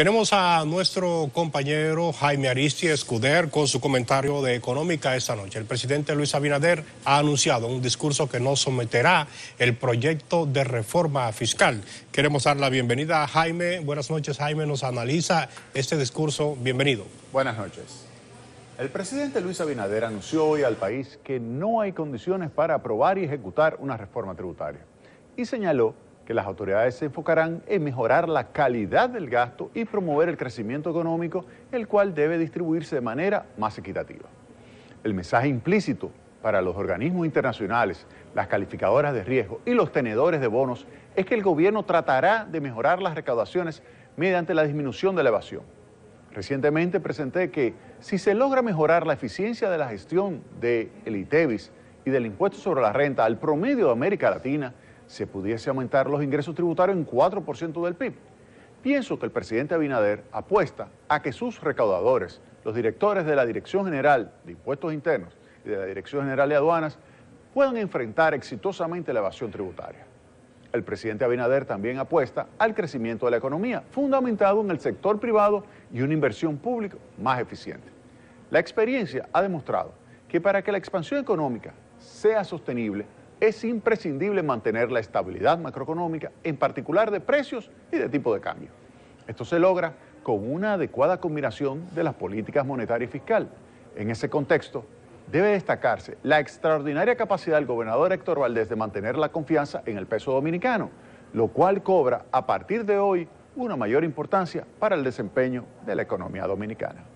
Tenemos a nuestro compañero Jaime Aristi Escuder con su comentario de Económica esta noche. El presidente Luis Abinader ha anunciado un discurso que no someterá el proyecto de reforma fiscal. Queremos dar la bienvenida a Jaime. Buenas noches, Jaime. Nos analiza este discurso. Bienvenido. Buenas noches. El presidente Luis Abinader anunció hoy al país que no hay condiciones para aprobar y ejecutar una reforma tributaria y señaló que las autoridades se enfocarán en mejorar la calidad del gasto y promover el crecimiento económico, el cual debe distribuirse de manera más equitativa. El mensaje implícito para los organismos internacionales, las calificadoras de riesgo y los tenedores de bonos es que el gobierno tratará de mejorar las recaudaciones mediante la disminución de la evasión. Recientemente presenté que si se logra mejorar la eficiencia de la gestión del de ITEVIS y del impuesto sobre la renta al promedio de América Latina, se pudiese aumentar los ingresos tributarios en 4% del PIB. Pienso que el presidente Abinader apuesta a que sus recaudadores, los directores de la Dirección General de Impuestos Internos y de la Dirección General de Aduanas, puedan enfrentar exitosamente la evasión tributaria. El presidente Abinader también apuesta al crecimiento de la economía, fundamentado en el sector privado y una inversión pública más eficiente. La experiencia ha demostrado que para que la expansión económica sea sostenible, es imprescindible mantener la estabilidad macroeconómica, en particular de precios y de tipo de cambio. Esto se logra con una adecuada combinación de las políticas monetaria y fiscal. En ese contexto, debe destacarse la extraordinaria capacidad del gobernador Héctor Valdés de mantener la confianza en el peso dominicano, lo cual cobra a partir de hoy una mayor importancia para el desempeño de la economía dominicana.